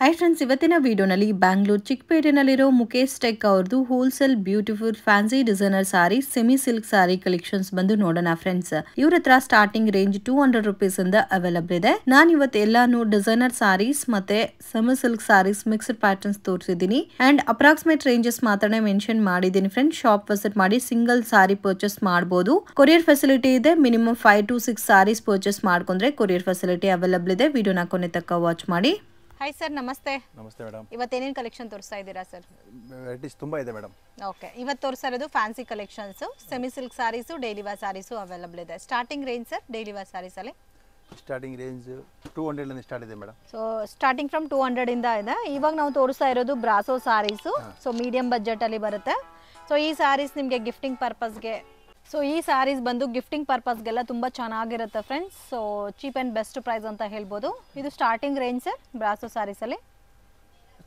high friends ಇವತ್ತಿನ ವಿಡಿಯೋನಲ್ಲಿ ಬ್ಯಾಂಗ್ಳೂರ್ ಚಿಕ್ಕಪೇಟೆಯಲ್ಲಿರೋ ಮುಖೇಶ್ ಟೆಕ್ ಅವ್ರದ್ದು wholesale beautiful fancy designer sari semi silk sari collections ಬಂದು ನೋಡೋಣ ಫ್ರೆಂಡ್ಸ್ ಇವ್ರ ಹತ್ರ starting range two hundred rupees ಇಂದ ಅವೈಲಬಲ್ ಇದೆ ನಾನು ಇವತ್ತು ಎಲ್ಲಾನು ಡಿಸೈನರ್ ಸಾರೀಸ್ ಮತ್ತೆ semi silk saris mixed patterns ತೋರಿಸಿದೀನಿ ಅಂಡ್ ಅಪ್ರಾಕ್ಸಿಮೇಟ್ ರೇಂಜಸ್ ಮಾತ್ರ ಮೆನ್ಷನ್ ಮಾಡಿದ್ದೀನಿ ಫ್ರೆಂಡ್ಸ್ ಶಾಪ್ ವಿಸಿಟ್ ಮಾಡಿ ಸಿಂಗಲ್ ಸಾರಿ ಪರ್ಚೇಸ್ ಮಾಡಬಹುದು ಕೊರಿಯರ್ ಫೆಸಿಲಿಟಿ ಇದೆ minimum five to six saris purchase ಮಾಡ್ಕೊಂಡ್ರೆ ಕೊರಿಯರ್ ಫೆಸಿಲಿಟಿ ಅವೈಲಬಲ್ ಇದೆ ವಿಡಿಯೋನ ಕೊನೆ ತಕ್ಕ ವಾಚ್ ಮಾಡಿ ಹಾಯ್ ಸರ್ ನಮಸ್ತೆ ನಮಸ್ತೆ ಮೇಡಮ್ ಇವತ್ತೇನೇನು ಕಲೆಕ್ಷನ್ ತೋರಿಸ್ತಾ ಇದ್ದೀರಾ ಸರ್ ವೆರೈಟೀಸ್ ತುಂಬ ಇದೆ ಮೇಡಮ್ ಓಕೆ ಇವತ್ತು ತೋರಿಸ್ತಾ ಇರೋದು fancy collections semi silk saris daily wear saris available ಇದೆ starting range sir daily daily wear ಸ್ಯಾರೀಸಲ್ಲಿ starting range two hundred start ಇದೆ madam so starting from two hundred ಇಂದ ಇದೆ ಇವಾಗ ನಾವು ತೋರಿಸ್ತಾ ಇರೋದು ಬ್ರಾಸೋ ಸಾರೀಸು ಸೊ ಮೀಡಿಯಂ ಬಜೆಟಲ್ಲಿ ಬರುತ್ತೆ ಸೊ ಈ ಸ್ಯಾರೀಸ್ ನಿಮಗೆ ಗಿಫ್ಟಿಂಗ್ ಪರ್ಪಸ್ಗೆ ಸೊ ಈ ಸ್ಯಾರೀಸ್ ಬಂದು ಗಿಫ್ಟಿಂಗ್ ಪರ್ಪಸ್ಗೆಲ್ಲ ತುಂಬ ಚೆನ್ನಾಗಿರುತ್ತೆ friends so cheap and best price ಅಂತ ಹೇಳ್ಬೋದು ಇದು ಸ್ಟಾರ್ಟಿಂಗ್ ರೇಂಜ್ ಸರ್ ಬ್ರಾಸೋ ಸ್ಯಾರೀಸಲ್ಲಿ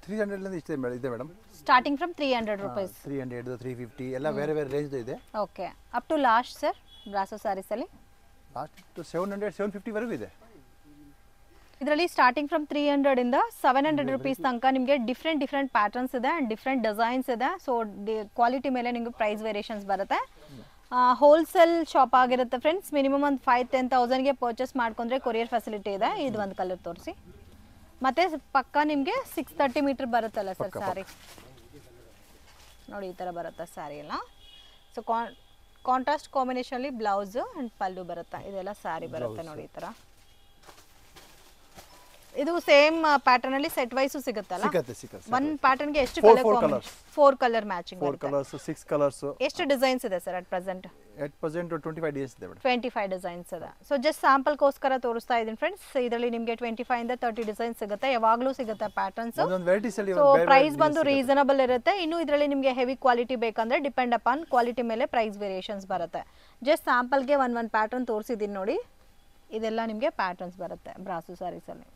ತ್ರೀ ಹಂಡ್ರೆಡ್ ಇಷ್ಟೇ ಇದೆ madam starting from three hundred rupees three hundred three fifty ಎಲ್ಲ ಬೇರೆ ಬೇರೆ ರೇಂಜ್ ಇದೆ okay up to last sir brasso ಸ್ಯಾರೀಸಲ್ಲಿ ಲಾಸ್ಟ್ ಸೆವೆನ್ ಹಂಡ್ರೆಡ್ ಸೆವೆನ್ ಫಿಫ್ಟಿವರೆಗೂ ಇದೆ ಇದರಲ್ಲಿ ಸ್ಟಾರ್ಟಿಂಗ್ ಫ್ರಮ್ ತ್ರೀ ಹಂಡ್ರೆಡ್ ಇಂದ ಸೆವೆನ್ ಹಂಡ್ರೆಡ್ ರುಪೀಸ್ ತನಕ ನಿಮಗೆ ಡಿಫ್ರೆಂಟ್ ಡಿಫ್ರೆಂಟ್ ಪ್ಯಾಟರ್ನ್ಸ್ ಇದೆ ಆ್ಯಂಡ್ ಡಿಫ್ರೆಂಟ್ ಡಿಸೈನ್ಸ್ ಇದೆ ಸೊ ಕ್ವಾಲಿಟಿ ಮೇಲೆ ನಿಮಗೆ ಪ್ರೈಸ್ ವೇರಿಯೇಷನ್ಸ್ ಬರುತ್ತೆ ಹೋಲ್ಸೇಲ್ ಶಾಪ್ ಆಗಿರುತ್ತೆ ಫ್ರೆಂಡ್ಸ್ ಮಿನಿಮಮ್ ಒಂದು ಫೈವ್ ಟೆನ್ ತೌಸಂಡ್ಗೆ ಪರ್ಚೇಸ್ ಮಾಡ್ಕೊಂಡ್ರೆ ಕೊರಿಯರ್ ಫೆಸಿಲಿಟಿ ಇದೆ ಇದು ಒಂದು ಕಲರ್ ತೋರಿಸಿ ಮತ್ತೆ ಪಕ್ಕ ನಿಮಗೆ ಸಿಕ್ಸ್ ತರ್ಟಿ ಮೀಟರ್ ಬರುತ್ತಲ್ಲ ಸರ್ ಸ್ಯಾರಿ ನೋಡಿ ಈ ಥರ ಬರುತ್ತೆ ಸ್ಯಾರಿ ಎಲ್ಲ ಸೊ ಕಾಂಟ್ರಾಸ್ಟ್ ಕಾಂಬಿನೇಷನಲ್ಲಿ ಬ್ಲೌಸು ಆ್ಯಂಡ್ ಪಲ್ಲು ಬರುತ್ತೆ ಇದೆಲ್ಲ ಸ್ಯಾರಿ ಬರುತ್ತೆ ನೋಡಿ ಈ ಥರ ಇದು ಸೇಮ್ ಪ್ಯಾಟರ್ನ್ ಅಲ್ಲಿ ಸೆಟ್ ವೈಸ್ ಸಿಗುತ್ತಲ್ಲ ಸಿಗುತ್ತೆ ಸಿಗುತ್ತೆ ಒನ್ ಪ್ಯಾಟರ್ನ್ ಗೆ ಎಷ್ಟು colour combination four colour matching four colours six colours ಎಷ್ಟು ಡಿಸೈನ್ಸ್ ಇದೆ sir at present at present 25 designs ಇದೆ ಮೇಡಂ 25 ಡಿಸೈನ್ಸ್ ಇದೆ ಸೋ ಜಸ್ಟ್ ಸ್ಯಾಂಪಲ್ ಕೋಸ್ಕರ ತೋರಿಸ್ತಾ ಇದೀನಿ ಫ್ರೆಂಡ್ಸ್ ಇದರಲ್ಲಿ ನಿಮಗೆ 25 ಇಂದ 30 ಡಿಸೈನ್ ಸಿಗುತ್ತೆ ಯಾವಾಗಲೂ ಸಿಗುತ್ತೆ ಪ್ಯಾಟರ್ನ್ಸ್ ಒಂದೊಂದು ವೆರೈಟೀಸ್ ಅಲ್ಲಿ ಸೋ ಪ್ರೈಸ್ ಬಂದು ರೀಸನಬಲ್ ಇರುತ್ತೆ ಇನ್ನು ಇದರಲ್ಲಿ ನಿಮಗೆ ಹೆವಿ ಕ್ವಾಲಿಟಿ ಬೇಕಂದ್ರೆ ಡಿಪೆಂಡ್ ಅಪಾನ್ ಕ್ವಾಲಿಟಿ ಮೇಲೆ ಪ್ರೈಸ್ ವೇರಿಯೇಷನ್ಸ್ ಬರುತ್ತೆ ಜಸ್ಟ್ ಗೆ ಒನ್ ಒನ್ ಪ್ಯಾಟರ್ನ್ ತೋರಿಸಿದೀನಿ ನೋಡಿ ಇದೆಲ್ಲ ನಿಮಗೆ ಪ್ಯಾಟರ್ನ್ಸ್ ಬರುತ್ತೆ ಬ್ರಾಸು ಅಲ್ಲಿ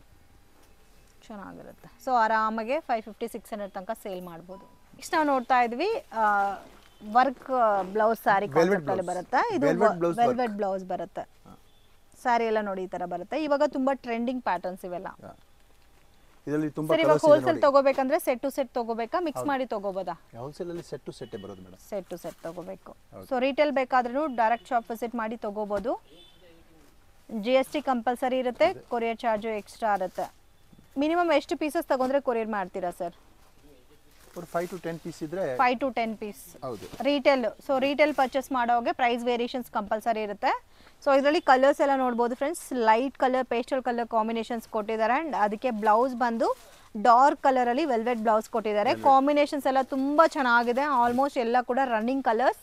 ಚೆನ್ನಾಗಿರುತ್ತೆ ಸೊ ಆರಾಮಾಗೆ ಫೈವ್ ಫಿಫ್ಟಿ ಸಿಕ್ಸ್ ಹಂಡ್ರೆಡ್ ತನಕ ಸೇಲ್ ಮಾಡ್ಬೋದು ಇಷ್ಟ ನಾವು ನೋಡ್ತಾ ಇದ್ವಿ ವರ್ಕ್ ಬ್ಲೌಸ್ ಸ್ಯಾರಿ ಕಾನ್ಸೆಪ್ಟಲ್ಲಿ ಬರುತ್ತೆ ಇದು ವೆಲ್ವೆಟ್ ಬ್ಲೌಸ್ ಬರುತ್ತೆ ಸ್ಯಾರಿ ಎಲ್ಲ ನೋಡಿ ಈ ತರ ಬರುತ್ತೆ ಇವಾಗ ತುಂಬಾ ಟ್ರೆಂಡಿಂಗ್ ಪ್ಯಾಟರ್ನ್ಸ್ ಇವೆಲ್ಲ ಇದರಲ್ಲಿ ತುಂಬಾ ಸರ್ ಇವಾಗ ಹೋಲ್ಸೇಲ್ ತಗೋಬೇಕಂದ್ರೆ ಸೆಟ್ ಟು ಸೆಟ್ ತಗೋಬೇಕಾ ಮಿಕ್ಸ್ ಮಾಡಿ ತಗೋಬೋದಾ ಹೋಲ್ಸೇಲ್ ಅಲ್ಲಿ ಸೆಟ್ ಟು ಸೆಟ್ ಬರೋದು ಮೇಡಂ ಸೆಟ್ ಟು ಸೆಟ್ ತಗೋಬೇಕು ಸೊ ರೀಟೇಲ್ ಬೇಕಾದ್ರೂ ಡೈರೆಕ್ಟ್ ಶಾಪ್ ವಿಸಿಟ್ ಮಾಡಿ ತಗೋಬೋದು ಜಿ ಎಸ್ ಟಿ ಕಂಪಲ್ಸರಿ ಇರುತ್ತೆ ಕೊರಿಯರ್ ಚಾರ್ಜು ಎಕ್ಸ್ಟ್ರಾ ಇರುತ್ತೆ ಮಿನಿಮಮ್ ಎಷ್ಟು ಪೀಸಸ್ ತಗೊಂಡ್ರೆ ಕೊರಿಯರ್ ಮಾಡ್ತೀರಾ sir five to ten piece ಇದ್ರೆ ಫೈವ್ ಟು ಟೆನ್ ಪೀಸ್ ಹೌದು ರೀಟೇಲ್ ಸೊ ರೀಟೇಲ್ ಪರ್ಚೇಸ್ ಮಾಡೋವಾಗ ಪ್ರೈಸ್ ವೇರಿಯೇಷನ್ಸ್ ಕಂಪಲ್ಸರಿ ಇರುತ್ತೆ ಸೊ ಇದರಲ್ಲಿ ಕಲರ್ಸ್ ಎಲ್ಲ ನೋಡ್ಬೋದು friends light colour pastel colour combinations ಕೊಟ್ಟಿದ್ದಾರೆ ಆ್ಯಂಡ್ ಅದಕ್ಕೆ ಬ್ಲೌಸ್ ಬಂದು ಡಾರ್ಕ್ ಕಲರಲ್ಲಿ ವೆಲ್ವೆಟ್ ಬ್ಲೌಸ್ ಕೊಟ್ಟಿದ್ದಾರೆ ಕಾಂಬಿನೇಷನ್ಸ್ ಎಲ್ಲ ತುಂಬ ಚೆನ್ನಾಗಿದೆ ಆಲ್ಮೋಸ್ಟ್ ಎಲ್ಲ ಕೂಡ ರನ್ನಿಂಗ್ ಕಲರ್ಸ್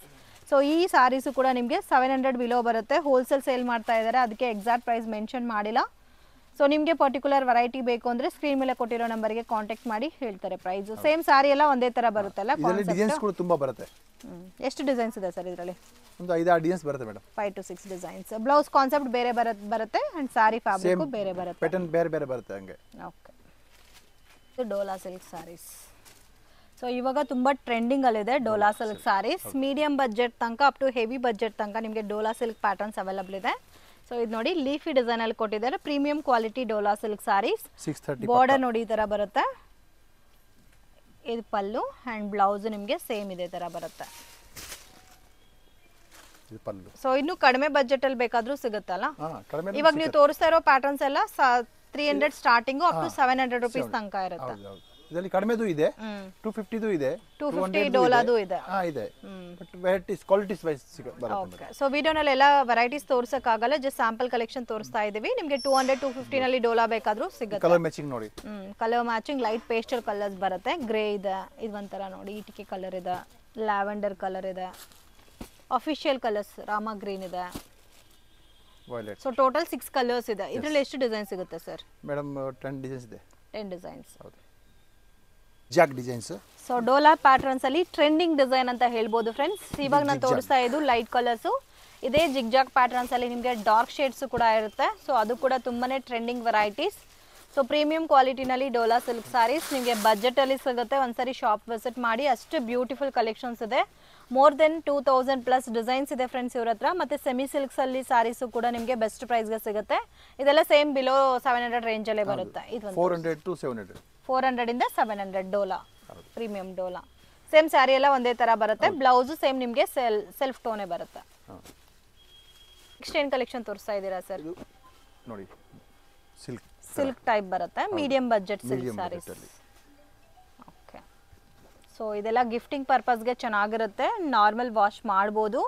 ಸೊ ಈ ಸಾರೀಸು ಕೂಡ ನಿಮಗೆ ಸೆವೆನ್ ಹಂಡ್ರೆಡ್ ಬಿಲೋ ಬರುತ್ತೆ ಹೋಲ್ಸೇಲ್ ಸೇಲ್ ಮಾಡ್ತಾ ಇದ್ದಾರೆ ಅದಕ್ಕೆ ಎಕ್ಸಾಕ್ಟ್ ಪ್ರೈಸ್ ಮೆನ್ಷನ್ ಮಾಡಿಲ್ಲ ಸೊ ನಿಮಗೆ ಪರ್ಟಿಕ್ಯುಲರ್ ವೆರೈಟಿ ಬೇಕು ಅಂದ್ರೆ ಸ್ಕ್ರೀನ್ ಮೇಲೆ ಕೊಟ್ಟಿರೋ ನಂಬರ್ಗೆ ಕಾಂಟ್ಯಾಕ್ಟ್ ಮಾಡಿ ಹೇಳ್ತಾರೆ ಪ್ರೈಸ್ ಸೇಮ್ ಸಾರಿ ಎಲ್ಲ ಒಂದೇ ತರ ಬರುತ್ತಲ್ಲ ಡಿಸೈನ್ಸ್ ಕೂಡ ಬರುತ್ತೆ ಎಷ್ಟು ಡಿಸೈನ್ಸ್ ಇದೆ ಸರ್ ಇದರಲ್ಲಿ ಒಂದು ಐದು ಆರು ಡಿಸೈನ್ಸ್ ಬರುತ್ತೆ madam five to six designs blouse concept ಬೇರೆ ಬರುತ್ತೆ ಬರುತ್ತೆ ಆ್ಯಂಡ್ ಸಾರಿ ಫ್ಯಾಬ್ರಿಕ್ ಬೇರೆ ಬರುತ್ತೆ ಪ್ಯಾಟರ್ನ್ ಬೇರೆ ಬೇರೆ ಬರುತ್ತೆ ಹಂಗೆ okay Dola silk saris so ಇವಾಗ ತುಂಬ ಟ್ರೆಂಡಿಂಗಲ್ಲಿದೆ Dola silk saris medium budget ತನಕ ಅಪ್ ಟು ಹೆವಿ ಬಜೆಟ್ ತನಕ ನಿಮಗೆ ಡೋಲಾ ಸಿಲ್ಕ್ ಪ್ಯಾಟರ್ನ್ಸ್ ಅವೈಲಬಲ್ ಇದೆ ಸೊ ಇದು ನೋಡಿ ಲೀಫಿ ಡಿಸೈನ್ ಅಲ್ಲಿ ಕೊಟ್ಟಿದ್ದಾರೆ premium quality Dola silk saris six border ನೋಡಿ ಈ ತರ ಬರುತ್ತೆ ಇದು ಪಲ್ಲು ಆ್ಯಂಡ್ ಬ್ಲೌಸ್ ನಿಮಗೆ ಸೇಮ್ ಇದೆ ತರ ಬರುತ್ತೆ ಸೊ ಇನ್ನು ಕಡಿಮೆ ಬಜೆಟ್ ಅಲ್ಲಿ ಬೇಕಾದ್ರೂ ಸಿಗುತ್ತಲ್ಲ ಇವಾಗ ನೀವು ತೋರಿಸ್ತಾ ಇರೋ ಪ್ಯಾಟರ್ನ್ಸ್ ಎಲ್ಲ three hundred starting up to seven hundred rupees ತನಕ ಇರುತ್ತೆ ಇದರಲ್ಲಿ ಕಡಿಮೆದು ಇದೆ ಟೂ ಫಿಫ್ಟಿದು ಇದೆ ಟೂ ಫಿಫ್ಟಿ ಡೋಲಾದು ಇದೆ ಹಾಂ ಇದೆ ಬಟ್ ವೆರೈಟೀಸ್ ಕ್ವಾಲಿಟೀಸ್ ವೈಸ್ ಸಿಗುತ್ತೆ ಸೊ ವಿಡಿಯೋನಲ್ಲಿ ಎಲ್ಲ ವೆರೈಟೀಸ್ ತೋರಿಸೋಕ್ಕಾಗಲ್ಲ ಜಸ್ಟ್ ಸ್ಯಾಂಪಲ್ ಕಲೆಕ್ಷನ್ ತೋರಿಸ್ತಾ ಇದ್ದೀವಿ ನಿಮಗೆ ಟೂ ಹಂಡ್ರೆಡ್ ಟೂ ಫಿಫ್ಟಿನಲ್ಲಿ ಡೋಲಾ ಬೇಕಾದರೂ ಸಿಗುತ್ತೆ ಕಲರ್ ಮ್ಯಾಚಿಂಗ್ ನೋಡಿ colour matching light pastel colours ಬರುತ್ತೆ ಗ್ರೇ ಇದೆ ಇದು ಒಂಥರ ನೋಡಿ ಇಟಿಕೆ ಕಲರ್ ಇದೆ ಲ್ಯಾವೆಂಡರ್ ಕಲರ್ ಇದೆ ಅಫಿಷಿಯಲ್ ಕಲರ್ಸ್ ರಾಮ ಗ್ರೀನ್ ಇದೆ ಸೊ ಟೋಟಲ್ ಸಿಕ್ಸ್ ಕಲರ್ಸ್ ಇದೆ ಇದರಲ್ಲಿ ಎಷ್ಟು ಡಿಸೈನ್ ಸಿಗುತ್ತೆ ಸರ್ ಮೇಡಮ್ ಟೆನ್ ಡಿಸೈನ್ಸ್ ಇದೆ ಟೆನ್ ಡಿಸೈನ್ಸ್ ಹೌದು Jack designs so Dola patterns ಅಲ್ಲಿ ಟ್ರೆಂಡಿಂಗ್ ಡಿಸೈನ್ ಅಂತ ಹೇಳ್ಬೋದು ಫ್ರೆಂಡ್ಸ್ ಇವಾಗ ನಾನು ತೋರಿಸ್ತಾ ಇದ್ದು ಲೈಟ್ ಕಲರ್ಸ್ ಇದೇ ಜಿಗ್ ಜಾಕ್ ಪ್ಯಾಟರ್ನ್ಸ್ ಅಲ್ಲಿ ನಿಮಗೆ ಡಾರ್ಕ್ ಶೇಡ್ಸ್ ಕೂಡ ಇರುತ್ತೆ ಸೊ ಅದು ಕೂಡ ತುಂಬಾನೇ ಟ್ರೆಂಡಿಂಗ್ ವೆರೈಟೀಸ್ ಸೊ ಪ್ರೀಮಿಯಂ ಕ್ವಾಲಿಟಿನಲ್ಲಿ ಡೋಲಾ ಸಿಲ್ಕ್ ಸ್ಯಾರೀಸ್ ನಿಮಗೆ ಬಜೆಟಲ್ಲಿ ಸಿಗುತ್ತೆ ಒಂದ್ಸರಿ ಶಾಪ್ ವಿಸಿಟ್ ಮಾಡಿ ಅಷ್ಟು ಬ್ಯೂಟಿಫುಲ್ ಕಲೆಕ್ಷನ್ಸ್ ಇದೆ more than two thousand plus designs ಇದೆ ಫ್ರೆಂಡ್ಸ್ ಇವ್ರ ಹತ್ರ ಸೆಮಿ ಸೆಮಿ ಅಲ್ಲಿ ಸಾರೀಸ್ ಕೂಡ ನಿಮಗೆ ಬೆಸ್ಟ್ ಪ್ರೈಸ್ ಗೆ ಸಿಗುತ್ತೆ ಇದೆಲ್ಲ ಸೇಮ್ ಬಿಲೋ ಸೆವೆನ್ ಹಂಡ್ರೆಡ್ ರೇಂಜಲ್ಲೇ ಬರುತ್ತೆ ಫೋರ್ ಹಂಡ್ರೆಡ್ ಇಂದ seven hundred Dola premium Dola same sari ಎಲ್ಲ ಒಂದೇ ತರ ಬರುತ್ತೆ ಬ್ಲೌಸ್ ಸೇಮ್ ನಿಮಗೆ ಸೆಲ್ ಸೆಲ್ಫ್ ಟೋನೇ ಬರುತ್ತೆ ನೆಕ್ಸ್ಟ್ ಏನ್ ಕಲೆಕ್ಷನ್ ತೋರಿಸ್ತಾ ಇದ್ದೀರಾ ಸರ್ ನೋಡಿ ಸಿಲ್ಕ್ ಸಿಲ್ಕ್ ಟೈಪ್ ಬರುತ್ತೆ medium budget silk saris so ಇದೆಲ್ಲ ಗಿಫ್ಟಿಂಗ್ ಪರ್ಪಸ್ಗೆ ಚೆನ್ನಾಗಿರುತ್ತೆ ನಾರ್ಮಲ್ ವಾಶ್ ಮಾಡ್ಬೋದು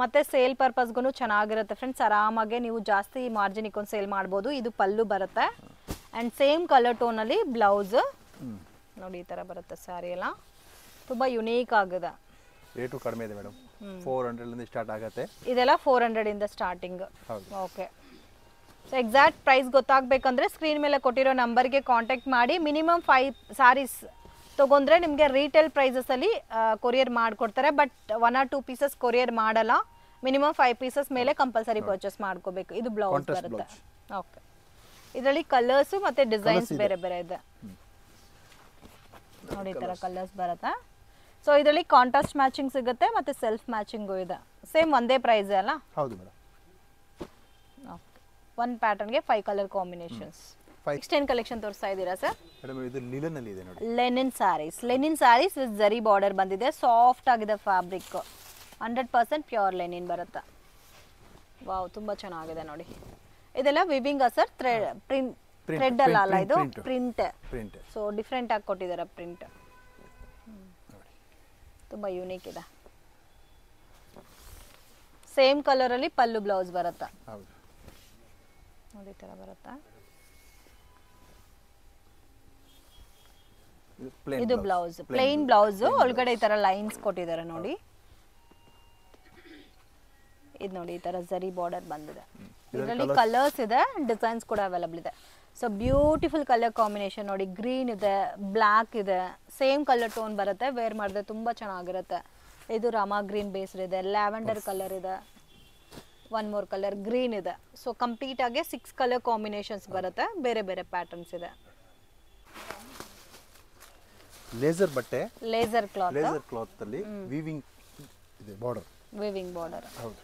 ಮತ್ತು ಸೇಲ್ ಪರ್ಪಸ್ಗೂ ಚೆನ್ನಾಗಿರುತ್ತೆ ಫ್ರೆಂಡ್ಸ್ ಆರಾಮಾಗೆ ನೀವು ಜಾಸ್ತಿ ಮಾರ್ಜಿನ್ ಇಕ್ಕೊಂಡು ಸೇಲ್ ಮಾಡ್ಬೋದು ಇದು ಪಲ್ಲು ಬರುತ್ತೆ ಆ್ಯಂಡ್ ಸೇಮ್ ಕಲರ್ ಟೋನಲ್ಲಿ ಬ್ಲೌಸ್ ನೋಡಿ ಈ ಥರ ಬರುತ್ತೆ ಸ್ಯಾರಿ ಎಲ್ಲ ತುಂಬ ಯುನೀಕ್ ಆಗಿದೆ ರೇಟು ಕಡಿಮೆ ಇದೆ ಮೇಡಮ್ ಫೋರ್ ಹಂಡ್ರೆಡ್ ಸ್ಟಾರ್ಟ್ ಆಗುತ್ತೆ ಇದೆಲ್ಲ ಫೋರ್ ಹಂಡ್ರೆಡ್ ಇಂದ starting okay so exact price ಗೊತ್ತಾಗಬೇಕಂದ್ರೆ ಸ್ಕ್ರೀನ್ ಮೇಲೆ ಕೊಟ್ಟಿರೋ ನಂಬರ್ಗೆ ಕಾಂಟ್ಯಾಕ್ಟ್ ಮಾಡಿ ಮಿನಿಮಮ್ ಫೈವ್ ಸ್ಯಾರೀಸ್ ತೊಗೊಂಡ್ರೆ ನಿಮಗೆ ರೀಟೇಲ್ ಅಲ್ಲಿ ಕೊರಿಯರ್ ಮಾಡಿಕೊಡ್ತಾರೆ but one or two pieces courier ಮಾಡಲ್ಲ ಮಿನಿಮಮ್ ಫೈವ್ ಪೀಸಸ್ ಮೇಲೆ ಕಂಪಲ್ಸರಿ ಪರ್ಚೇಸ್ ಮಾಡ್ಕೋಬೇಕು ಇದು ಬ್ಲೌಸ್ ಬರುತ್ತೆ ಓಕೆ ಇದರಲ್ಲಿ ಕಲರ್ಸ್ ಮತ್ತೆ ಡಿಸೈನ್ಸ್ ಬೇರೆ ಬೇರೆ ಇದೆ ನೋಡಿ ತರ ಕಲರ್ಸ್ ಬರುತ್ತೆ ಸೊ ಇದರಲ್ಲಿ ಕಾಂಟ್ರಾಸ್ಟ್ ಮ್ಯಾಚಿಂಗ್ ಸಿಗುತ್ತೆ ಮತ್ತೆ ಸೆಲ್ಫ್ ಮ್ಯಾಚಿಂಗು ಇದೆ ಸೇಮ್ ಒಂದೇ ಪ್ರೈಸ್ ಅಲ್ಲ ಹೌದು ಮೇಡಮ್ ಓಕೆ ಒನ್ ಪ್ಯಾಟರ್ನ್ಗೆ five colour combinations extend collection ತೋರಿಸ್ತಾ ಇದ್ದೀರಾ ಸರ್ ಮೇಡಮ್ ಇದು ಲಿನನ್ ಅಲ್ಲಿ ಇದೆ ನೋಡಿ linen saris linen saris with zari border ಬಂದಿದೆ ಸಾಫ್ಟ್ ಆಗಿದೆ fabric hundred percent pure linen ಬರುತ್ತೆ ವಾವ್ ತುಂಬಾ ಚೆನ್ನಾಗಿದೆ ನೋಡಿ ಇದೆಲ್ಲ ವಿವಿಂಗ ಸರ್ ಪ್ರಿಂಟ್ ಥ್ರೆಡ್ ಅಲ್ಲ ಅಲ್ಲ ಇದು ಪ್ರಿಂಟ್ ಪ್ರಿಂಟ್ ಸೊ ಡಿಫ್ರೆಂಟ್ ಆಗಿ ಕೊಟ್ಟಿದ್ದಾರೆ ಪ್ರಿಂಟ್ ನೋಡಿ ತುಂಬಾ ಯೂನಿಕ್ ಇದೆ ಸೇಮ್ ಕಲರ್ ಅಲ್ಲಿ ಪಲ್ಲು ಬ್ಲೌಸ್ ಬರುತ್ತಾ ನೋಡಿ ತರ ಬರುತ್ತಾ ಇದು ಬ್ಲೌಸ್ ಪ್ಲೇನ್ ಬ್ಲೌಸ್ ಒಳಗಡೆ ಈ ತರ ಲೈನ್ಸ್ ಕೊಟ್ಟಿದ್ದಾರೆ ನೋಡಿ ಇದು ನೋಡಿ ಈ ತರ ಜರಿ ಬಾರ್ಡರ್ ಬಂದಿದೆ ಇದರಲ್ಲಿ ಕಲರ್ಸ್ ಇದೆ ಡಿಸೈನ್ಸ್ ಕೂಡ ಅವೈಲಬಲ್ ಇದೆ ಸೊ ಬ್ಯೂಟಿಫುಲ್ ಕಲರ್ ಕಾಂಬಿನೇಷನ್ ನೋಡಿ ಗ್ರೀನ್ ಇದೆ ಬ್ಲಾಕ್ ಇದೆ ಸೇಮ್ ಕಲರ್ ಟೋನ್ ಬರುತ್ತೆ ವೇರ್ ಮಾಡಿದ್ರೆ ತುಂಬಾ ಚೆನ್ನಾಗಿರುತ್ತೆ ಇದು ರಮಾ ಗ್ರೀನ್ ಬೇಸ್ ಇದೆ ಲ್ಯಾವೆಂಡರ್ ಕಲರ್ ಇದೆ ಒನ್ ಮೋರ್ ಕಲರ್ ಗ್ರೀನ್ ಇದೆ ಸೊ ಕಂಪ್ಲೀಟ್ ಆಗಿ ಸಿಕ್ಸ್ ಕಲರ್ ಕಾಂಬಿನೇಷನ್ಸ್ ಬರುತ್ತೆ ಬೇರೆ ಬೇರೆ ಪ್ಯಾಟರ್ನ್ಸ್ ಇದೆ ಲೇಸರ್ ಬಟ್ಟೆ ಲೇಸರ್ ಕ್ಲಾತ್ ಲೇಸರ್ ಕ್ಲಾತ್ ಅಲ್ಲಿ ವೀವಿಂಗ್ ಇದೆ ಬಾರ್ಡರ್ ವೀವಿಂಗ್ ಬಾರ್ಡರ್ ಹೌದು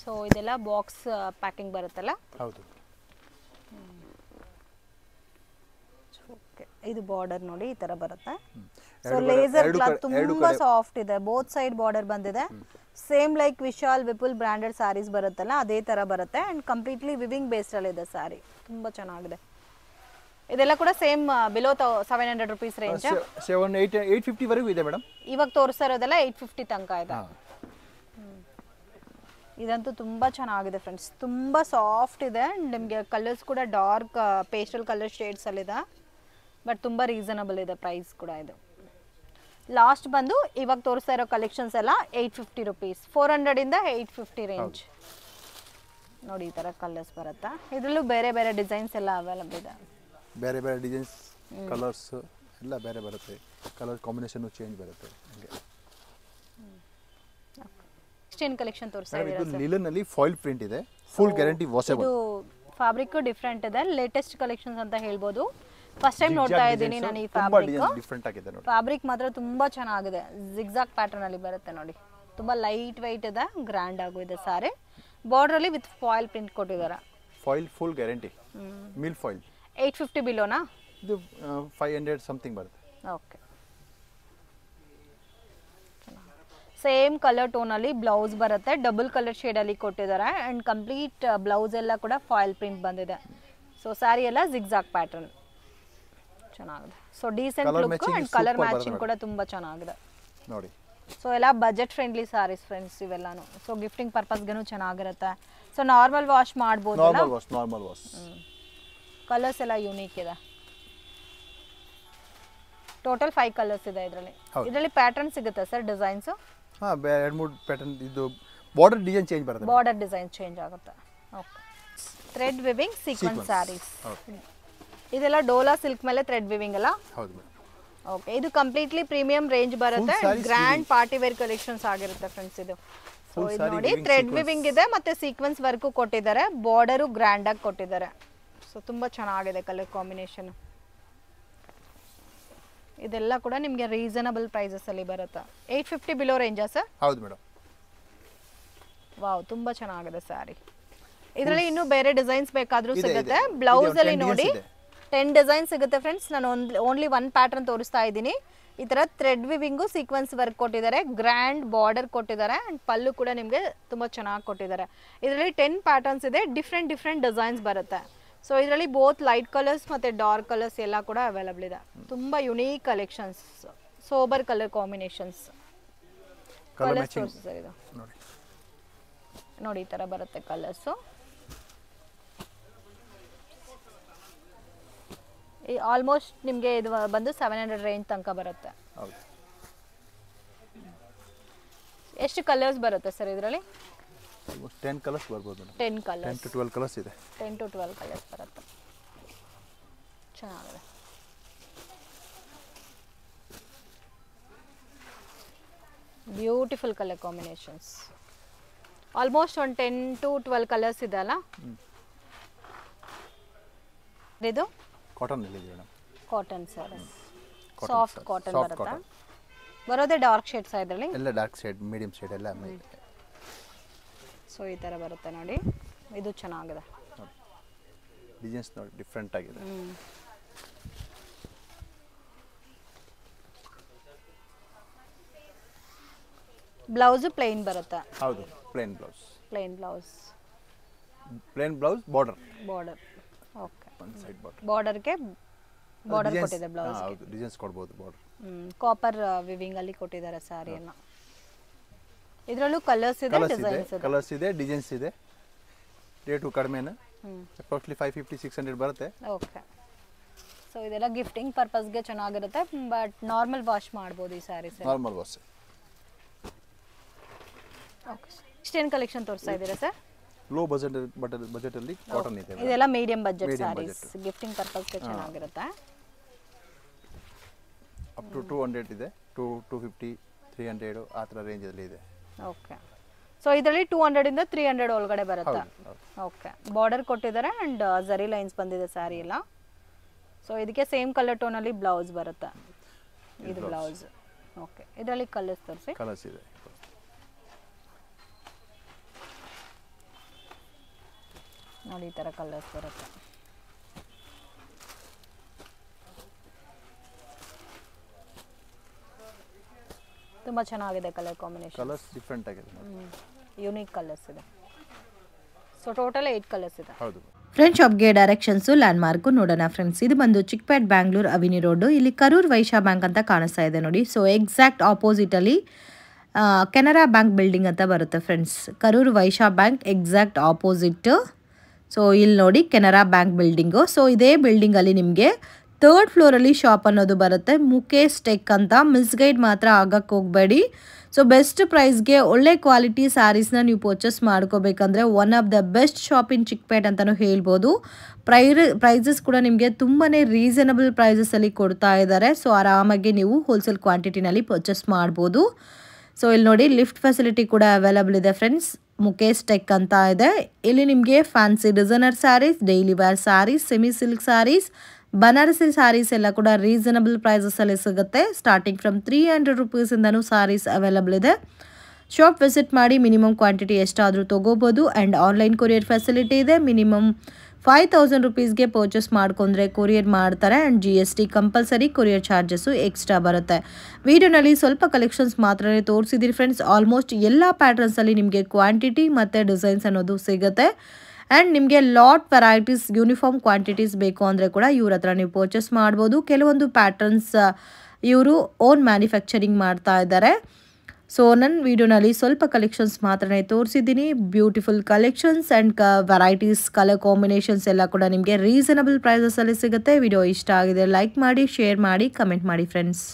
ಸೋ ಇದೆಲ್ಲ ಬಾಕ್ಸ್ ಪ್ಯಾಕಿಂಗ್ ಬರುತ್ತಲ್ಲ ಹೌದು ಇದು ಬಾರ್ಡರ್ ನೋಡಿ ಈ ತರ ಬರುತ್ತೆ ಸೋ ಲೇಸರ್ ಕ್ಲಾತ್ ತುಂಬಾ ಸಾಫ್ಟ್ ಇದೆ ಬೋತ್ ಸೈಡ್ ಬಾರ್ಡರ್ ಬಂದಿದೆ same like Vishal Vipul branded saris ಬರುತ್ತಲ್ಲ ಅದೇ ತರ ಬರುತ್ತೆ ಅಂಡ್ ಕಂಪ್ಲೀಟ್ಲಿ ವಿವಿಂಗ್ ಬೇಸ್ಡ್ ಅಲ್ಲಿ ಇದೆ ಸಾರಿ ತುಂಬಾ ಚೆನ್ನಾಗಿದೆ ಇದೆಲ್ಲ ಕೂಡ same below seven hundred rupees range seven eight eight fifty ವರೆಗೂ ಇದೆ ಮೇಡಮ್ ಇವಾಗ ತೋರಿಸ್ತಾ ಇರೋದೆಲ್ಲ ಏಟ್ ಫಿಫ್ಟಿ ತನಕ ಇದೆ ಇದಂತೂ ತುಂಬ ಚೆನ್ನಾಗಿದೆ ಫ್ರೆಂಡ್ಸ್ ತುಂಬ ಸಾಫ್ಟ್ ಇದೆ ಆ್ಯಂಡ್ ನಿಮಗೆ ಕಲರ್ಸ್ ಕೂಡ ಡಾರ್ಕ್ ಪೇಸ್ಟಲ್ ಕಲರ್ ಶೇಡ್ಸಲ್ಲಿದೆ ಬಟ್ ತುಂಬ ರೀಸನಬಲ್ ಇದೆ ಪ್ರೈಸ್ ಕೂಡ ಇದು ಲಾಸ್ಟ್ ಬಂದು ಇವಾಗ ತೋರಿಸ್ತಾ ಇರೋ ಕಲೆಕ್ಷನ್ಸ್ ಎಲ್ಲ ಏಯ್ಟ್ ಫಿಫ್ಟಿ ರುಪೀಸ್ ಫೋರ್ ಹಂಡ್ರೆಡಿಂದ ಏಯ್ಟ್ ಫಿಫ್ಟಿ ರೇಂಜ್ ನೋಡಿ ಈ ಥರ ಕಲರ್ಸ್ ಬರುತ್ತಾ ಇದರಲ್ಲೂ ಬೇರೆ ಬೇರೆ ಡಿಸೈನ್ಸ್ ಎಲ್ಲ ಅವೈಲಬಲ್ ಇದೆ ಬೇರೆ ಬೇರೆ ಡಿಸೈನ್ಸ್ ಕಲರ್ಸ್ ಎಲ್ಲ ಬೇರೆ ಬರುತ್ತೆ ಕಲರ್ ಕಾಂಬಿನೇಷನ್ ಚೇಂಜ್ ಬರುತ್ತೆ ಹಂಗೆ ಸ್ಟೇನ್ ಕಲೆಕ್ಷನ್ ತೋರಿಸ್ತಾ ಇದ್ದೀರಾ ಇದು ಫಾಯಿಲ್ ಪ್ರಿಂಟ್ ಇದೆ ಫುಲ್ ಗ್ಯಾರಂಟಿ ವಾಷೇಬಲ್ ಇದು ಫ್ಯಾಬ್ರಿಕ್ ಡಿಫರೆಂಟ್ ಇದೆ ಲೇಟೆಸ್ಟ್ ಕಲೆಕ್ಷನ್ಸ್ ಅಂತ ಹೇಳ್ಬೋದು ಫಸ್ಟ್ ಟೈಮ್ ನೋಡ್ತಾ ಇದ್ದೀನಿ ನಾನು ಈ ಫ್ಯಾಬ್ರಿಕ್ ಡಿಫರೆಂಟ್ ಆಗಿದೆ ನೋಡಿ ಫ್ಯಾಬ್ರಿಕ್ ಮಾತ್ರ ತುಂಬಾ ಚೆನ್ನಾಗಿದೆ ಜಿಗ್ಜಾಗ್ ಪ್ಯಾಟರ್ನ್ ಅಲ್ಲಿ ಬರುತ್ತೆ ನೋಡಿ ತುಂಬಾ ಲೈಟ್ weight ಇದೆ ಗ್ರ್ಯಾಂಡ್ ಆಗು ಇದೆ ಸಾರಿ ಬಾರ್ಡರ್ ಅಲ್ಲಿ ವಿತ್ ಫಾಯಿಲ್ ಪ್ರಿಂಟ್ ಕೊಟ್ಟಿದ್ದಾರೆ foil full guarantee mill foil eight fifty ಬಿಲೋನಾ ಇದು ಫೈವ್ ಹಂಡ್ರೆಡ್ ಸಮಥಿಂಗ್ ಬರುತ್ತೆ ಓಕೆ ಸೇಮ್ ಕಲರ್ ಟೋನಲ್ಲಿ ಬ್ಲೌಸ್ ಬರುತ್ತೆ ಡಬಲ್ ಕಲರ್ ಶೇಡಲ್ಲಿ ಕೊಟ್ಟಿದ್ದಾರೆ ಆ್ಯಂಡ್ ಕಂಪ್ಲೀಟ್ ಬ್ಲೌಸ್ ಎಲ್ಲ ಕೂಡ ಫಾಯಿಲ್ ಪ್ರಿಂಟ್ ಬಂದಿದೆ ಸೊ ಸ್ಯಾರಿ ಎಲ್ಲ ಜಿಗ್ಜಾಕ್ ಪ್ಯಾಟರ್ನ್ ಚೆನ್ನಾಗಿದೆ so decent look and colour matching ಕೂಡ ತುಂಬ ಚೆನ್ನಾಗಿದೆ ನೋಡಿ ಸೊ ಎಲ್ಲ ಬಜೆಟ್ ಫ್ರೆಂಡ್ಲಿ ಸಾರೀಸ್ ಫ್ರೆಂಡ್ಸ್ ಇವೆಲ್ಲಾನು ಸೊ ಗಿಫ್ಟಿಂಗ್ ಪರ್ಪಸ್ಗೆನೂ ಚೆನ್ನಾಗಿರುತ್ತೆ ಸೊ ನಾರ್ಮಲ್ ವಾಶ್ ಮಾಡ್ಬೋದು normal wash normal wash colours ಎಲ್ಲ ಯೂನಿಕ್ ಇದೆ ಟೋಟಲ್ ಫೈವ್ ಕಲರ್ಸ್ ಇದೆ ಇದರಲ್ಲಿ ಇದರಲ್ಲಿ ಪ್ಯಾಟರ್ನ್ ಸಿಗುತ್ತಾ ಸರ್ ಡಿಸೈನ್ಸ್ ಹಾ ಎರಡು ಮೂರು ಪ್ಯಾಟರ್ನ್ ಇದು ಬಾರ್ಡರ್ ಡಿಸೈನ್ ಚೇಂಜ್ ಬರುತ್ತೆ ಬಾರ್ಡರ್ ಡಿಸೈನ್ ಚೇಂಜ್ ಆಗುತ್ತೆ okay thread weaving sequence saris ಇದೆಲ್ಲ ಡೋಲಾ ಸಿಲ್ಕ್ ಮೇಲೆ ಥ್ರೆಡ್ ವಿವಿಂಗ್ ಅಲ್ಲ ಹೌದು ಓಕೆ ಇದು ಕಂಪ್ಲೀಟ್ಲಿ ಪ್ರೀಮಿಯಂ ರೇಂಜ್ ಬರುತ್ತೆ ಗ್ರ್ಯಾಂಡ್ ಪಾರ್ಟಿ ವೇರ್ ಕಲೆಕ್ಷನ್ಸ್ ಆಗಿರುತ್ತೆ ಫ್ರೆಂಡ್ಸ್ ಇದು ನೋಡಿ ಥ್ರೆಡ್ ವಿವಿಂಗ್ ಇದೆ ಮತ್ತೆ ಸೀಕ್ವೆನ್ಸ್ ವರ್ಕು ಕೊಟ್ಟಿದ್ದಾರೆ ಬಾರ್ಡರು ಗ್ರ್ಯಾಂಡ್ ಆಗಿ ಕೊಟ್ಟಿದ್ದಾರೆ ಸೊ ತುಂಬ ಚೆನ್ನಾಗಿದೆ ಕಲರ್ ಕಾಂಬಿನೇಷನ್ ಇದೆಲ್ಲ ಕೂಡ ನಿಮಗೆ ರೀಸನಬಲ್ ಅಲ್ಲಿ ಬರುತ್ತಾ ಏಯ್ಟ್ ಫಿಫ್ಟಿ ಬಿಲೋ ರೇಂಜಾ ಸರ್ ಹೌದು ಮೇಡಮ್ ವಾವ್ ತುಂಬಾ ಚೆನ್ನಾಗಿದೆ ಸ್ಯಾರಿ ಇದರಲ್ಲಿ ಇನ್ನೂ ಬೇರೆ ಡಿಸೈನ್ಸ್ ಬೇಕಾದರೂ ಸಿಗುತ್ತೆ ಬ್ಲೌಸ್ ಅಲ್ಲಿ ನೋಡಿ ಟೆನ್ ಡಿಸೈನ್ ಸಿಗುತ್ತೆ ಫ್ರೆಂಡ್ಸ್ ನಾನು ಓನ್ಲಿ ಒನ್ ಪ್ಯಾಟರ್ನ್ ತೋರಿಸ್ತಾ ಇದ್ದೀನಿ ಈ ಥರ ಥ್ರೆಡ್ ವಿವಿಂಗು ಸೀಕ್ವೆನ್ಸ್ ವರ್ಕ್ ಕೊಟ್ಟಿದ್ದಾರೆ ಗ್ರ್ಯಾಂಡ್ ಬಾರ್ಡರ್ ಕೊಟ್ಟಿದ್ದಾರೆ ಆ್ಯಂಡ್ ಪಲ್ಲು ಕೂಡ ನಿಮಗೆ ತುಂಬಾ ಚೆನ್ನಾಗಿ ಕೊಟ್ಟಿದ್ದಾರೆ ಇದರಲ್ಲಿ ಟೆನ್ ಪ್ಯಾಟರ್ನ್ಸ್ ಇದೆ ಡಿಫ್ರೆಂಟ್ ಡಿಫ್ರೆಂಟ್ ಡಿಸೈನ್ಸ್ ಬರುತ್ತೆ ಸೊ ಇದರಲ್ಲಿ ಬೋತ್ ಲೈಟ್ ಕಲರ್ಸ್ ಮತ್ತೆ ಡಾರ್ಕ್ ಕಲರ್ಸ್ ಎಲ್ಲ ಕೂಡ ಅವೈಲಬಲ್ ಇದೆ ತುಂಬಾ unique collections sober colour combinations colour ಇದು ನೋಡಿ ಈ ಥರ ಬರುತ್ತೆ ಕಲರ್ಸ್ ಈ ಆಲ್ಮೋಸ್ಟ್ ನಿಮಗೆ ಇದು ಬಂದು ಸೆವೆನ್ ಹಂಡ್ರೆಡ್ ರೇಂಜ್ ತನಕ ಬರುತ್ತೆ ಎಷ್ಟು ಕಲರ್ಸ್ ಬರುತ್ತೆ ಸರ್ ಇದರಲ್ಲಿ ಟೆನ್ ಕಲರ್ಸ್ ಬರ್ಬೋದು ten colour ten to twelve colours ಇದೆ ಟೆನ್ ಟು ಟ್ವೆಲ್ ಕಲರ್ಸ್ ಬರುತ್ತೆ ಚೆನ್ನಾಗಿದೆ ಬ್ಯೂಟಿಫುಲ್ ಕಲರ್ ಕಾಂಬಿನೇಷನ್ಸ್ ಆಲ್ಮೋಸ್ಟ್ ಒಂದು ಟೆನ್ ಟು ಟ್ವೆಲ್ ಕಲರ್ಸ್ ಇದೆ ಅಲ್ಲ ಇದು cotton cotton saris soft cotton ಬರುತ್ತಾ ಬರೋದೇ ಡಾರ್ಕ್ ಶೇಡ್ಸ್ ಇದರಲ್ಲಿ ಎಲ್ಲ ಡಾರ್ಕ್ ಶೇಡ್ ಮೀಡಿಯಂ ಶೇಡ್ ಎಲ್ಲ ಸೊ ಈ ಥರ ಬರುತ್ತೆ ನೋಡಿ ಇದು ಚೆನ್ನಾಗಿದೆ ಡಿಸೈನ್ಸ್ ನೋಡಿ ಡಿಫ್ರೆಂಟ್ ಆಗಿದೆ ಬ್ಲೌಸ್ ಪ್ಲೇನ್ ಬರುತ್ತೆ ಹೌದು plain blouse plain blouse plain blouse border border okay one side border ಬಾರ್ಡರ್ಗೆ ಬಾರ್ಡರ್ ಕೊಟ್ಟಿದೆ ಬ್ಲೌಸ್ ಹೌದು ಡಿಸೈನ್ಸ್ ಕೊಡ್ಬೋದು ಬಾರ್ಡರ್ ಕಾಪರ್ ವಿವಿಂಗ್ ಅಲ್ಲಿ ಕೊಟ್ಟಿದ್ದಾರೆ ಸಾರಿಯನ್ನ ಇದರಲ್ಲೂ ಕಲರ್ಸ್ ಇದೆ ಕಲರ್ಸ್ ಇದೆ ಕಲರ್ಸ್ ಇದೆ ಡಿಸೈನ್ಸ್ ಇದೆ ರೇಟು ಕಡಿಮೆನ approximately five fifty six hundred ಬರುತ್ತೆ ಓಕೆ ಸೊ ಇದೆಲ್ಲ ಗಿಫ್ಟಿಂಗ್ ಪರ್ಪಸ್ಗೆ ಚೆನ್ನಾಗಿರುತ್ತೆ ಬಟ್ ನಾರ್ಮಲ್ ವಾಶ್ ಮಾಡ್ಬೋದು ಈ saris sir normal wash okay ಇಷ್ಟೇನು ಕಲೆಕ್ಷನ್ ತೋರಿಸ್ತಾ ಇದ್ದೀರಾ sir low budget but budget ಅಲ್ಲಿ ಕಾಟನ್ ಇದೆ ಇದೆಲ್ಲ ಮೀಡಿಯಂ ಬಜೆಟ್ ಸ್ಯಾರೀಸ್ ಗಿಫ್ಟಿಂಗ್ ಪರ್ಪಸ್ಗೆ ಚೆನ್ನಾಗಿರುತ್ತೆ ಅಪ್ ಟು ಟೂ ಹಂಡ್ರೆಡ್ ಇದೆ two two fifty three hundred ಆ ಥರ ರೇಂಜಲ್ಲಿ ಇದೆ ಓಕೆ ಸೊ ಇದರಲ್ಲಿ ಟೂ ಹಂಡ್ರೆಡ್ ಇಂದ ತ್ರೀ ಹಂಡ್ರೆಡ್ ಒಳಗಡೆ ಬರುತ್ತೆ ಓಕೆ ಬಾರ್ಡರ್ ಕೊಟ್ಟಿದ್ದಾರೆ ಅಂಡ್ ಝರಿ ಲೈನ್ಸ್ ಬಂದಿದೆ ಸ್ಯಾರಿ ಎಲ್ಲ ಸೊ ಇದಕ್ಕೆ ಸೇಮ್ ಕಲರ್ ಟೋನ್ ಅಲ್ಲಿ ಬ್ಲೌಸ್ ಬರುತ್ತೆ ಇದು ಬ್ಲೌಸ್ ಓಕೆ ಇದರಲ್ಲಿ ಕಲರ್ಸ್ ತೋರಿಸಿ ಕಲರ್ಸ್ ಇದೆ ನೋಡಿ ಈ ಥರ ಕಲರ್ಸ್ ಬರುತ್ತೆ ತುಂಬಾ ಚೆನ್ನಾಗಿದೆ ಕಲರ್ ಕಾಂಬಿನೇಷನ್ ಕಲರ್ಸ್ ಡಿಫರೆಂಟ್ ಆಗಿದೆ ಯೂನಿಕ್ ಕಲರ್ಸ್ ಇದೆ ಸೊ ಟೋಟಲ್ ಏಟ್ ಕಲರ್ಸ್ ಇದೆ ಹೌದು ಫ್ರೆಂಡ್ ಶಾಪ್ಗೆ ಡೈರೆಕ್ಷನ್ಸು ಲ್ಯಾಂಡ್ ಮಾರ್ಕು ನೋಡೋಣ ಫ್ರೆಂಡ್ಸ್ ಇದು ಬಂದು ಚಿಕ್ಪೇಟ್ ಬ್ಯಾಂಗ್ಳೂರ್ ಅವಿನಿ ರೋಡ್ ಇಲ್ಲಿ ಕರೂರ್ ವೈಶಾ ಬ್ಯಾಂಕ್ ಅಂತ ಕಾಣಿಸ್ತಾ ಇದೆ ನೋಡಿ ಸೊ ಎಕ್ಸಾಕ್ಟ್ ಅಲ್ಲಿ ಕೆನರಾ ಬ್ಯಾಂಕ್ ಬಿಲ್ಡಿಂಗ್ ಅಂತ ಬರುತ್ತೆ friends Karur Vysya bank exact opposite so ಇಲ್ಲಿ ನೋಡಿ ಕೆನರಾ ಬ್ಯಾಂಕ್ ಬಿಲ್ಡಿಂಗು ಸೊ ಇದೇ ಬಿಲ್ಡಿಂಗಲ್ಲಿ ನಿಮಗೆ ಥರ್ಡ್ ಫ್ಲೋರಲ್ಲಿ ಶಾಪ್ ಅನ್ನೋದು ಬರುತ್ತೆ ಮುಕೇಶ್ ಟೆಕ್ ಅಂತ ಗೈಡ್ ಮಾತ್ರ ಆಗಕ್ಕೆ ಹೋಗಬೇಡಿ ಸೊ ಬೆಸ್ಟ್ ಪ್ರೈಸ್ಗೆ ಒಳ್ಳೆ ಕ್ವಾಲಿಟಿ ಸ್ಯಾರೀಸ್ನ ನೀವು ಪರ್ಚೇಸ್ ಮಾಡ್ಕೋಬೇಕಂದ್ರೆ one of the best shop in Chickpet ಅಂತಲೂ ಹೇಳ್ಬೋದು ಪ್ರೈ ಪ್ರೈಸಸ್ ಕೂಡ ನಿಮಗೆ ತುಂಬಾ ರೀಸನಬಲ್ ಅಲ್ಲಿ ಕೊಡ್ತಾ ಇದ್ದಾರೆ ಸೊ ಆರಾಮಾಗಿ ನೀವು ಹೋಲ್ಸೇಲ್ ಕ್ವಾಂಟಿಟಿನಲ್ಲಿ ಪರ್ಚೇಸ್ ಮಾಡ್ಬೋದು ಸೊ ಇಲ್ಲಿ ನೋಡಿ ಲಿಫ್ಟ್ ಫೆಸಿಲಿಟಿ ಕೂಡ ಅವೈಲಬಲ್ ಇದೆ ಫ್ರೆಂಡ್ಸ್ ಮುಖೇಶ್ ಟೆಕ್ ಅಂತ ಇದೆ ಇಲ್ಲಿ ನಿಮಗೆ fancy designer saris daily wear saris semi silk saris Banarasi saris ಎಲ್ಲ ಕೂಡ ರೀಸನಬಲ್ ಅಲ್ಲಿ ಸಿಗುತ್ತೆ ಸ್ಟಾರ್ಟಿಂಗ್ ಫ್ರಮ್ ತ್ರೀ ಹಂಡ್ರೆಡ್ ರುಪೀಸಿಂದನೂ ಸಾರೀಸ್ ಅವೈಲಬಲ್ ಇದೆ ಶಾಪ್ ವಿಸಿಟ್ ಮಾಡಿ ಮಿನಿಮಮ್ ಕ್ವಾಂಟಿಟಿ ಎಷ್ಟಾದರೂ ತಗೋಬೋದು ಆ್ಯಂಡ್ ಆನ್ಲೈನ್ ಕೊರಿಯರ್ ಫೆಸಿಲಿಟಿ ಇದೆ ಮಿನಿಮಮ್ ಫೈವ್ ತೌಸಂಡ್ ರುಪೀಸ್ಗೆ ಪರ್ಚೇಸ್ ಮಾಡ್ಕೊಂಡ್ರೆ ಕೊರಿಯರ್ ಮಾಡ್ತಾರೆ and G S T compulsory courier charges extra ಬರುತ್ತೆ ವಿಡಿಯೋನಲ್ಲಿ ಸ್ವಲ್ಪ ಕಲೆಕ್ಷನ್ಸ್ ಮಾತ್ರ ತೋರಿಸಿದ್ದೀರಿ ಫ್ರೆಂಡ್ಸ್ ಆಲ್ಮೋಸ್ಟ್ ಎಲ್ಲ ಪ್ಯಾಟ್ರನ್ಸಲ್ಲಿ ನಿಮಗೆ ಕ್ವಾಂಟಿಟಿ ಮತ್ತು ಡಿಸೈನ್ಸ್ ಅನ್ನೋದು ಸಿಗುತ್ತೆ ಆ್ಯಂಡ್ ನಿಮಗೆ ಲಾಟ್ ವೆರೈಟೀಸ್ ಯೂನಿಫಾರ್ಮ್ ಕ್ವಾಂಟಿಟೀಸ್ ಬೇಕು ಅಂದರೆ ಕೂಡ ಇವ್ರ ಹತ್ರ ನೀವು ಪರ್ಚೇಸ್ ಮಾಡ್ಬೋದು ಕೆಲವೊಂದು ಪ್ಯಾಟರ್ನ್ಸ್ ಇವರು ಓನ್ ಮ್ಯಾನುಫ್ಯಾಕ್ಚರಿಂಗ್ ಮಾಡ್ತಾ ಇದ್ದಾರೆ ಸೊ ನನ್ನ ವೀಡಿಯೋನಲ್ಲಿ ಸ್ವಲ್ಪ ಕಲೆಕ್ಷನ್ಸ್ ಮಾತ್ರನೇ ತೋರಿಸಿದ್ದೀನಿ ಬ್ಯೂಟಿಫುಲ್ ಕಲೆಕ್ಷನ್ಸ್ ಆ್ಯಂಡ್ ಕ ವೆರೈಟೀಸ್ ಕಲರ್ ಕಾಂಬಿನೇಷನ್ಸ್ ಎಲ್ಲ ಕೂಡ ನಿಮಗೆ ರೀಸನಬಲ್ ಪ್ರೈಸಸಲ್ಲಿ ಸಿಗುತ್ತೆ ವಿಡಿಯೋ ಇಷ್ಟ ಆಗಿದೆ ಲೈಕ್ ಮಾಡಿ ಶೇರ್ ಮಾಡಿ ಕಮೆಂಟ್ ಮಾಡಿ ಫ್ರೆಂಡ್ಸ್